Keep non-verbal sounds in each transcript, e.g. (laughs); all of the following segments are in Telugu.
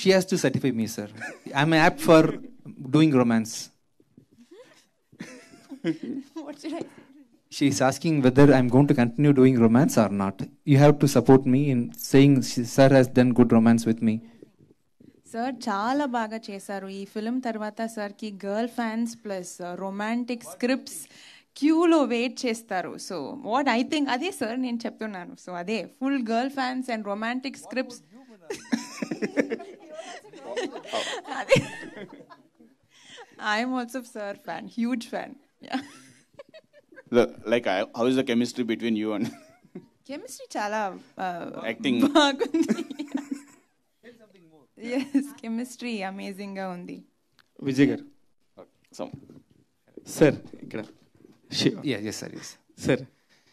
she has to certify me, sir. I'm apt for doing romance. what should I say? She is asking whether I'm going to continue doing romance or not. You have to support me in saying, sir has done good romance with me. Sir చాలా బాగా చేశారు ఈ ఫిలిం తర్వాత సార్కి girl fans plus romantic scripts క్యూలో వెయిట్ చేస్తారు సో వాట్ ఐ థింక్ అదే సార్ నేను చెప్తున్నాను సో అదే full girl fans and romantic scripts I'm also sir fan huge fan like how is the chemistry between you and chemistry చాలా యాక్టింగ్ బాగుంది ఎస్ కెమిస్ట్రీ అమేజింగ్ గా ఉంది విజయ్ గారు సార్ ఇక్కడ సార్ సార్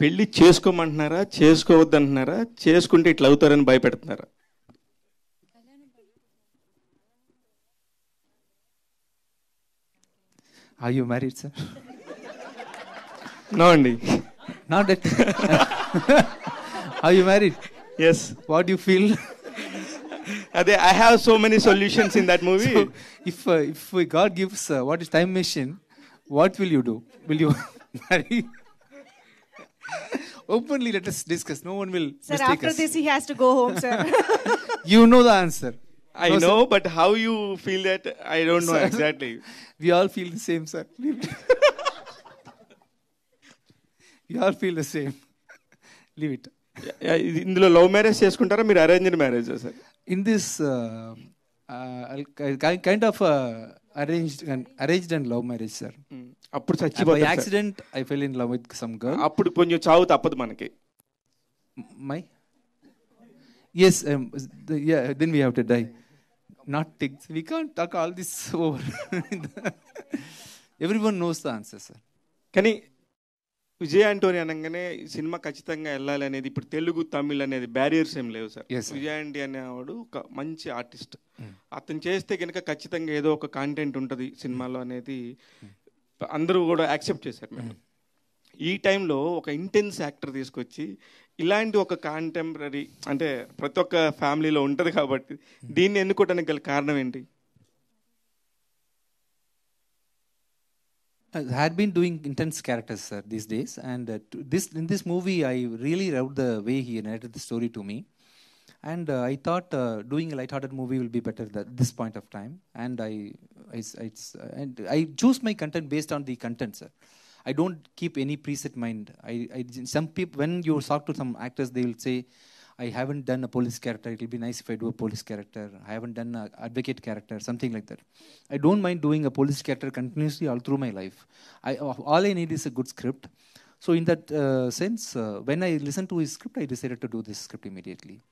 పెళ్ళి చేసుకోమంటున్నారా చేసుకోవద్దంటున్నారా చేసుకుంటే ఇట్లా అవుతారని భయపెడుతున్నారా Are you married, sir? No, only Not that. Are you married? Yes. What do you feel? I have so many solutions in that movie. if uh, if God gives uh, what is time machine, what will you do? Will you (laughs) marry? Openly, let us discuss. No one will. Sir, after this, he has to go home, sir. (laughs) you know the answer. I no, know, sir. but how you feel that, I don't know sir, exactly. We all feel the same, sir. we all feel the same. Leave it. ఇందులో లవ్ మ్యారేజ్ చేసుకుంటారా మీరు arranged marriage sir in this kind of arranged arranged and love marriage sir అప్పుడు చచ్చిపోయి accident I fell in love with some girl అప్పుడు కొంచెం చావు తప్పదు మనకి my yes um, the, yeah then we have to die not we We can't talk all this (laughs) over. Everyone knows the answer, sir. కానీ విజయ్ ఆంటోని అనగానే సినిమా ఖచ్చితంగా వెళ్ళాలి అనేది ఇప్పుడు తెలుగు తమిళ్ అనేది బ్యారియర్స్ ఏం లేవు సార్ విజయ్ ఆంటీ అనేవాడు ఒక మంచి ఆర్టిస్ట్ hmm. అతను చేస్తే కనుక ఖచ్చితంగా ఏదో ఒక కాంటెంట్ ఉంటుంది సినిమాలో hmm. అనేది hmm. అందరూ కూడా యాక్సెప్ట్ చేశారు మేము ఈ టైంలో ఒక ఇంటెన్స్ యాక్టర్ తీసుకొచ్చి ఇలాంటి ఒక కాంటెంపరీ అంటే ప్రతి ఒక్క ఫ్యామిలీలో ఉంటుంది కాబట్టి దీన్ని ఎన్నుకోవడానికి గల కారణం ఏంటి had been doing intense characters sir these days and uh, this in this movie i really loved the way he narrated the story to me and uh, i thought uh, doing a light-hearted movie will be better at this point of time and i, I, I and i choose my content based on the content sir I don't keep any preset mind. I, I some people when you talk to some actors, they will say, I haven't done a police character. It'll be nice if I do a police character. I haven't done an advocate character, something like that. I don't mind doing a police character continuously all through my life. I, all I need is a good script. So in that uh, sense, uh, when I listened to his script, I decided to do this script immediately.